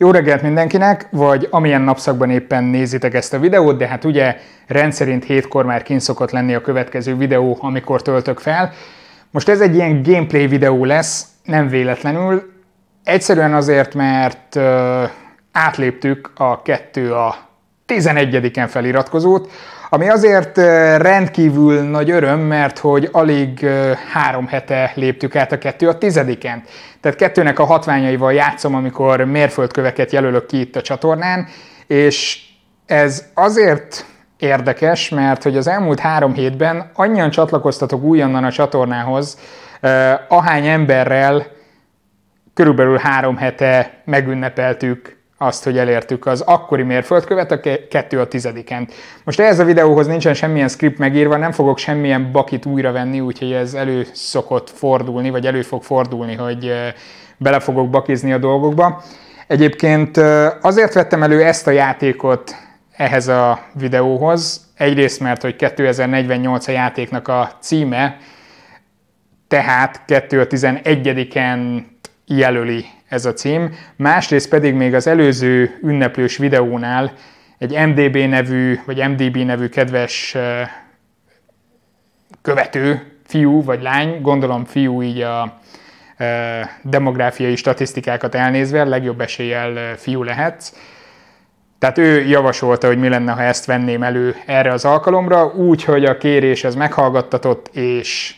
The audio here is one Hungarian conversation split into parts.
Jó reggelt mindenkinek, vagy amilyen napszakban éppen nézitek ezt a videót, de hát ugye rendszerint hétkor már kint szokott lenni a következő videó, amikor töltök fel. Most ez egy ilyen gameplay videó lesz, nem véletlenül. Egyszerűen azért, mert ö, átléptük a kettő a 11-en feliratkozót, ami azért rendkívül nagy öröm, mert hogy alig három hete léptük át a kettő a tizediken. Tehát kettőnek a hatványaival játszom, amikor mérföldköveket jelölök ki itt a csatornán, és ez azért érdekes, mert hogy az elmúlt három hétben annyian csatlakoztatok újonnan a csatornához, ahány emberrel körülbelül három hete megünnepeltük azt, hogy elértük az akkori mérföldkövet, a kettő a tizediken. Most ehhez a videóhoz nincsen semmilyen script megírva, nem fogok semmilyen bakit újra venni, úgyhogy ez elő szokott fordulni, vagy elő fog fordulni, hogy bele fogok bakizni a dolgokba. Egyébként azért vettem elő ezt a játékot ehhez a videóhoz, egyrészt mert, hogy 2048 a játéknak a címe, tehát 2011-en jelöli ez a cím. Másrészt pedig még az előző ünneplős videónál egy MDB nevű, vagy MDB nevű kedves követő, fiú vagy lány, gondolom fiú így a demográfiai statisztikákat elnézve, legjobb eséllyel fiú lehetsz. Tehát ő javasolta, hogy mi lenne, ha ezt venném elő erre az alkalomra, úgyhogy a kérés ez meghallgattatott, és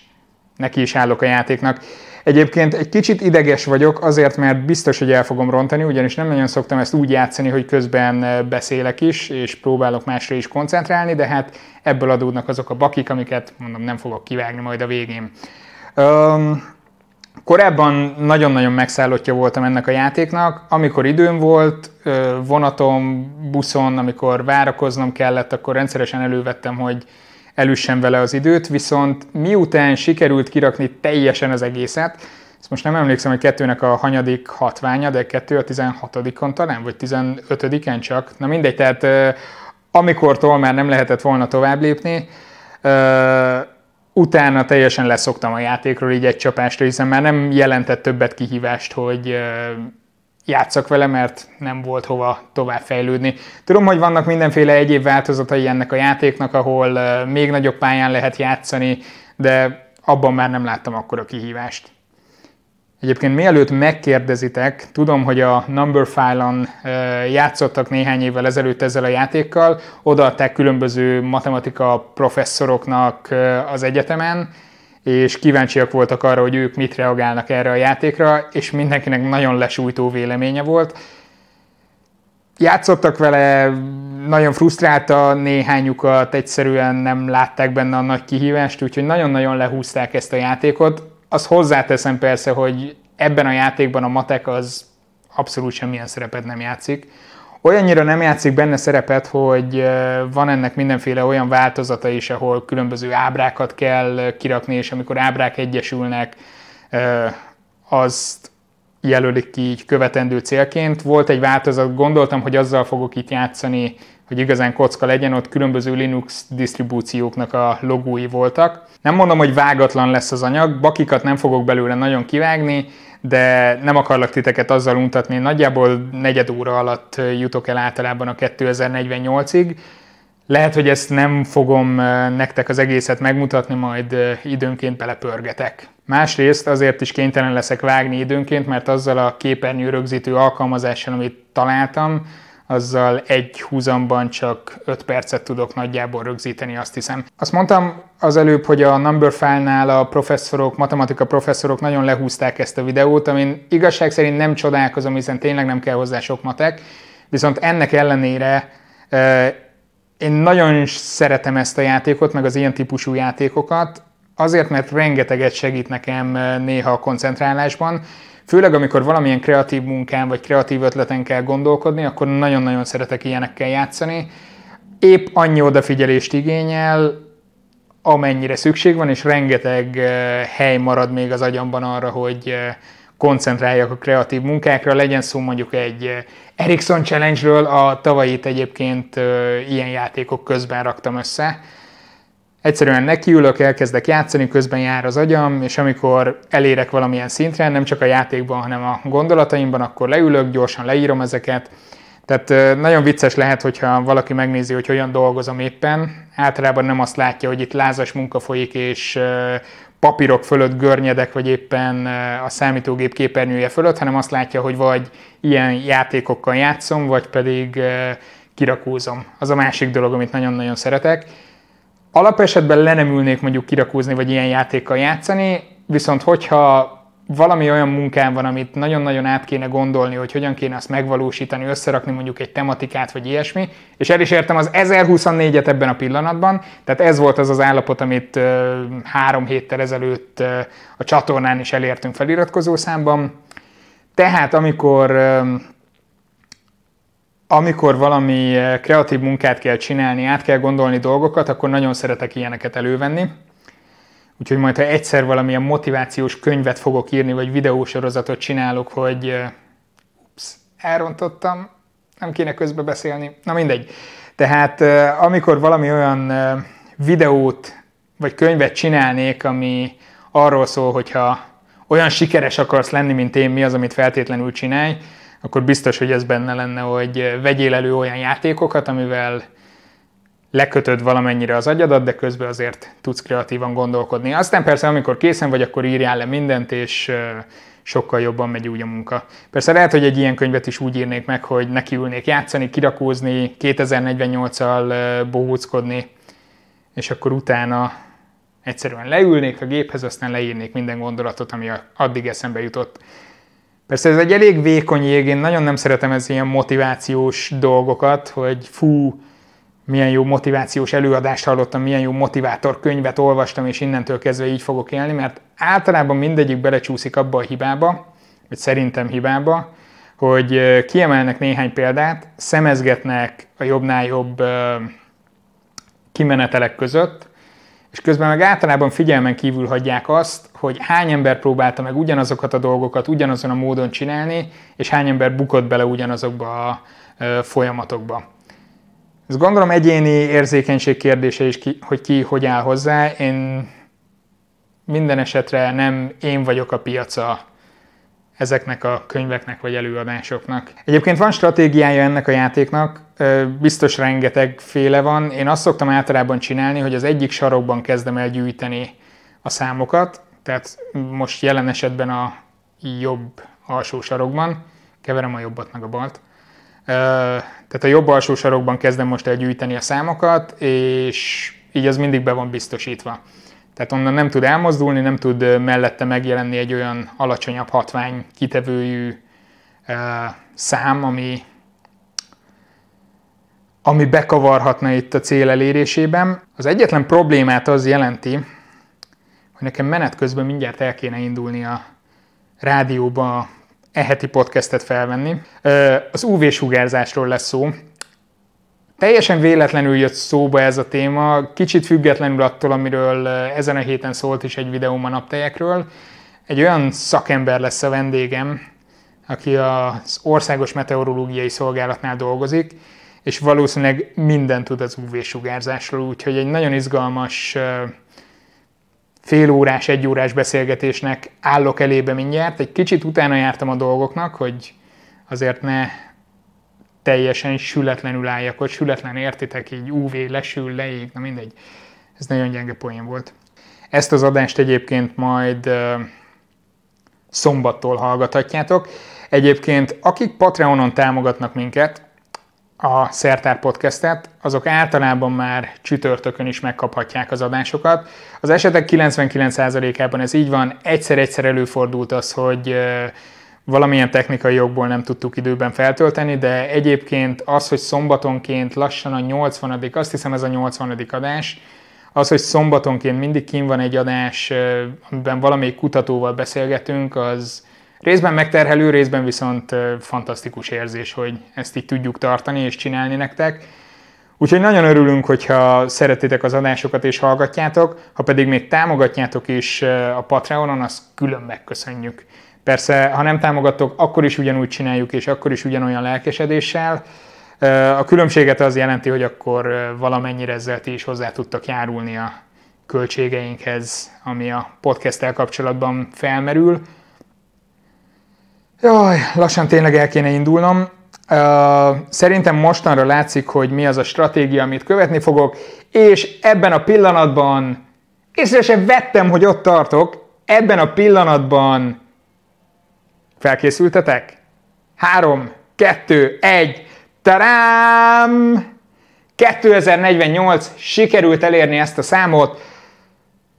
neki is állok a játéknak. Egyébként egy kicsit ideges vagyok, azért, mert biztos, hogy el fogom rontani, ugyanis nem nagyon szoktam ezt úgy játszani, hogy közben eh, beszélek is, és próbálok másra is koncentrálni, de hát ebből adódnak azok a bakik, amiket mondom, nem fogok kivágni majd a végén. Um, korábban nagyon-nagyon megszállottja voltam ennek a játéknak, amikor időm volt, vonatom, buszon, amikor várakoznom kellett, akkor rendszeresen elővettem, hogy elüssen vele az időt, viszont miután sikerült kirakni teljesen az egészet, ezt most nem emlékszem, hogy kettőnek a hanyadik hatványa, de kettő a 16-on talán, vagy 15-en csak. Na mindegy, tehát amikortól már nem lehetett volna tovább lépni, utána teljesen leszoktam a játékról így egy csapásra, hiszen már nem jelentett többet kihívást, hogy játszak vele, mert nem volt hova tovább fejlődni. Tudom, hogy vannak mindenféle egyéb változatai ennek a játéknak, ahol még nagyobb pályán lehet játszani, de abban már nem láttam akkor a kihívást. Egyébként mielőtt megkérdezitek, tudom, hogy a Number File-on játszottak néhány évvel ezelőtt ezzel a játékkal, odaadták különböző matematika professzoroknak az egyetemen, és kíváncsiak voltak arra, hogy ők mit reagálnak erre a játékra, és mindenkinek nagyon lesújtó véleménye volt. Játszottak vele, nagyon frusztrálta néhányukat, egyszerűen nem látták benne a nagy kihívást, úgyhogy nagyon-nagyon lehúzták ezt a játékot. Azt hozzáteszem persze, hogy ebben a játékban a matek az abszolút semmilyen szerepet nem játszik olyannyira nem játszik benne szerepet, hogy van ennek mindenféle olyan változata is, ahol különböző ábrákat kell kirakni, és amikor ábrák egyesülnek, azt jelölik ki így követendő célként. Volt egy változat, gondoltam, hogy azzal fogok itt játszani, hogy igazán kocka legyen, ott különböző Linux disztribúcióknak a logói voltak. Nem mondom, hogy vágatlan lesz az anyag, bakikat nem fogok belőle nagyon kivágni, de nem akarlak titeket azzal untatni, nagyjából negyed óra alatt jutok el általában a 2048-ig. Lehet, hogy ezt nem fogom nektek az egészet megmutatni, majd időnként belepörgetek. Másrészt azért is kénytelen leszek vágni időnként, mert azzal a képernyő rögzítő alkalmazással, amit találtam, azzal egy húzamban csak 5 percet tudok nagyjából rögzíteni, azt hiszem. Azt mondtam az előbb, hogy a number file-nál a professzorok, matematika professzorok nagyon lehúzták ezt a videót, amin igazság szerint nem csodálkozom, hiszen tényleg nem kell hozzá sok matek, viszont ennek ellenére én nagyon szeretem ezt a játékot, meg az ilyen típusú játékokat, azért, mert rengeteget segít nekem néha a koncentrálásban, Főleg, amikor valamilyen kreatív munkán vagy kreatív ötleten kell gondolkodni, akkor nagyon-nagyon szeretek ilyenekkel játszani. Épp annyi odafigyelést igényel, amennyire szükség van, és rengeteg eh, hely marad még az agyamban arra, hogy eh, koncentráljak a kreatív munkákra, legyen szó mondjuk egy eh, Ericsson Challenge-ről, a tavalyit egyébként ilyen játékok közben raktam össze, Egyszerűen nekiülök, elkezdek játszani, közben jár az agyam, és amikor elérek valamilyen szintre, nem csak a játékban, hanem a gondolataimban, akkor leülök, gyorsan leírom ezeket. Tehát nagyon vicces lehet, hogyha valaki megnézi, hogy hogyan dolgozom éppen. Általában nem azt látja, hogy itt lázas munka folyik, és papírok fölött görnyedek, vagy éppen a számítógép képernyője fölött, hanem azt látja, hogy vagy ilyen játékokkal játszom, vagy pedig kirakózom. Az a másik dolog, amit nagyon-nagyon szeretek alapesetben le nem ülnék mondjuk kirakózni, vagy ilyen játékkal játszani, viszont hogyha valami olyan munkám van, amit nagyon-nagyon át kéne gondolni, hogy hogyan kéne azt megvalósítani, összerakni mondjuk egy tematikát, vagy ilyesmi, és el is értem az 1024-et ebben a pillanatban, tehát ez volt az az állapot, amit három héttel ezelőtt a csatornán is elértünk feliratkozó számban. Tehát amikor amikor valami eh, kreatív munkát kell csinálni, át kell gondolni dolgokat, akkor nagyon szeretek ilyeneket elővenni. Úgyhogy majd, ha egyszer valamilyen motivációs könyvet fogok írni, vagy videósorozatot csinálok, hogy eh, ups, elrontottam, nem kéne közbe beszélni, na mindegy. Tehát eh, amikor valami olyan videót vagy könyvet csinálnék, ami arról szól, hogyha olyan sikeres akarsz lenni, mint én, mi az, amit feltétlenül csinálj, akkor biztos, hogy ez benne lenne, hogy vegyél elő olyan játékokat, amivel lekötöd valamennyire az agyadat, de közben azért tudsz kreatívan gondolkodni. Aztán persze, amikor készen vagy, akkor írjál le mindent, és sokkal jobban megy úgy a munka. Persze lehet, hogy egy ilyen könyvet is úgy írnék meg, hogy nekiülnék játszani, kirakózni, 2048-al bohóckodni, és akkor utána egyszerűen leülnék a géphez, aztán leírnék minden gondolatot, ami addig eszembe jutott. Persze ez egy elég vékony jég, én nagyon nem szeretem ez ilyen motivációs dolgokat, hogy fú, milyen jó motivációs előadást hallottam, milyen jó motivátor könyvet olvastam, és innentől kezdve így fogok élni, mert általában mindegyik belecsúszik abba a hibába, vagy szerintem hibába, hogy kiemelnek néhány példát, szemezgetnek a jobbnál jobb kimenetelek között, és közben meg általában figyelmen kívül hagyják azt, hogy hány ember próbálta meg ugyanazokat a dolgokat ugyanazon a módon csinálni, és hány ember bukott bele ugyanazokba a folyamatokba. Ez gondolom egyéni érzékenység kérdése is, ki, hogy ki hogy áll hozzá. Én minden esetre nem én vagyok a piaca ezeknek a könyveknek vagy előadásoknak. Egyébként van stratégiája ennek a játéknak, biztos rengeteg féle van. Én azt szoktam általában csinálni, hogy az egyik sarokban kezdem el gyűjteni a számokat, tehát most jelen esetben a jobb alsó sarokban, keverem a jobbat meg a balt, tehát a jobb alsó sarokban kezdem most el gyűjteni a számokat, és így az mindig be van biztosítva. Tehát onnan nem tud elmozdulni, nem tud mellette megjelenni egy olyan alacsonyabb hatvány kitevőjű szám, ami, ami bekavarhatna itt a cél elérésében. Az egyetlen problémát az jelenti, hogy nekem menet közben mindjárt el kéne indulni a rádióba e heti podcastet felvenni. Az UV-sugárzásról lesz szó, Teljesen véletlenül jött szóba ez a téma, kicsit függetlenül attól, amiről ezen a héten szólt is egy videóm a naptejekről. Egy olyan szakember lesz a vendégem, aki az Országos Meteorológiai Szolgálatnál dolgozik, és valószínűleg mindent tud az UV-sugárzásról, úgyhogy egy nagyon izgalmas félórás, egyórás beszélgetésnek állok elébe mindjárt. Egy kicsit utána jártam a dolgoknak, hogy azért ne teljesen sületlenül álljak, hogy sületlen értitek, így UV lesül, leég, na mindegy. Ez nagyon gyenge poén volt. Ezt az adást egyébként majd uh, szombattól hallgathatjátok. Egyébként, akik Patreonon támogatnak minket, a Szertár podcastet, azok általában már csütörtökön is megkaphatják az adásokat. Az esetek 99%-ában ez így van, egyszer-egyszer előfordult az, hogy uh, valamilyen technikai jogból nem tudtuk időben feltölteni, de egyébként az, hogy szombatonként lassan a 80 azt hiszem ez a 80 adás, az, hogy szombatonként mindig kín van egy adás, amiben valamelyik kutatóval beszélgetünk, az részben megterhelő, részben viszont fantasztikus érzés, hogy ezt így tudjuk tartani és csinálni nektek. Úgyhogy nagyon örülünk, hogyha szeretitek az adásokat és hallgatjátok, ha pedig még támogatjátok is a Patreonon, azt külön megköszönjük. Persze, ha nem támogatok, akkor is ugyanúgy csináljuk, és akkor is ugyanolyan lelkesedéssel. A különbséget az jelenti, hogy akkor valamennyire ezzel ti is hozzá tudtak járulni a költségeinkhez, ami a podcasttel kapcsolatban felmerül. Jaj, lassan tényleg el kéne indulnom. Szerintem mostanra látszik, hogy mi az a stratégia, amit követni fogok, és ebben a pillanatban észre sem vettem, hogy ott tartok, ebben a pillanatban Felkészültetek? 3, 2, 1, tarám! 2048, sikerült elérni ezt a számot,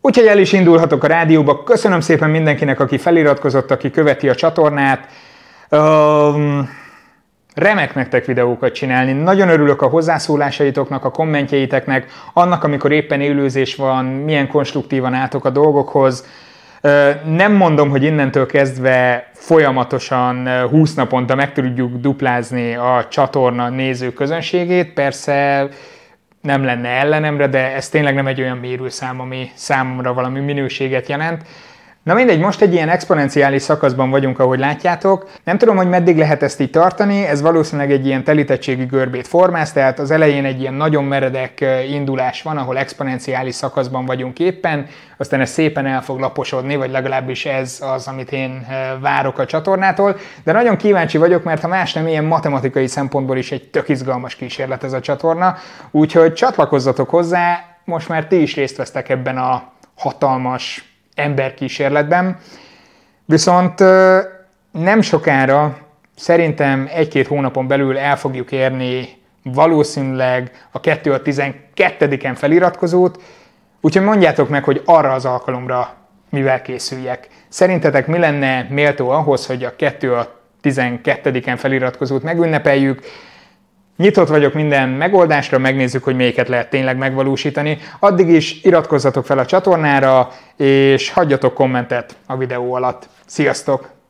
úgyhogy el is indulhatok a rádióba. Köszönöm szépen mindenkinek, aki feliratkozott, aki követi a csatornát. Um, remek nektek videókat csinálni. Nagyon örülök a hozzászólásaitoknak, a kommentjeiteknek, annak, amikor éppen élőzés van, milyen konstruktívan álltok a dolgokhoz. Nem mondom, hogy innentől kezdve folyamatosan 20 naponta meg tudjuk duplázni a csatorna néző közönségét, persze nem lenne ellenemre, de ez tényleg nem egy olyan mérőszám, ami számomra valami minőséget jelent. Na mindegy, most egy ilyen exponenciális szakaszban vagyunk, ahogy látjátok. Nem tudom, hogy meddig lehet ezt így tartani, ez valószínűleg egy ilyen telítettségi görbét formáz, tehát az elején egy ilyen nagyon meredek indulás van, ahol exponenciális szakaszban vagyunk éppen, aztán ez szépen el fog laposodni, vagy legalábbis ez az, amit én várok a csatornától. De nagyon kíváncsi vagyok, mert ha más nem, ilyen matematikai szempontból is egy tök izgalmas kísérlet ez a csatorna, úgyhogy csatlakozzatok hozzá, most már ti is részt vesztek ebben a hatalmas emberkísérletben. Viszont nem sokára, szerintem egy-két hónapon belül el fogjuk érni valószínűleg a 2 a 12-en feliratkozót, úgyhogy mondjátok meg, hogy arra az alkalomra mivel készüljek. Szerintetek mi lenne méltó ahhoz, hogy a 2 a 12-en feliratkozót megünnepeljük, Nyitott vagyok minden megoldásra, megnézzük, hogy melyiket lehet tényleg megvalósítani. Addig is iratkozzatok fel a csatornára, és hagyjatok kommentet a videó alatt. Sziasztok!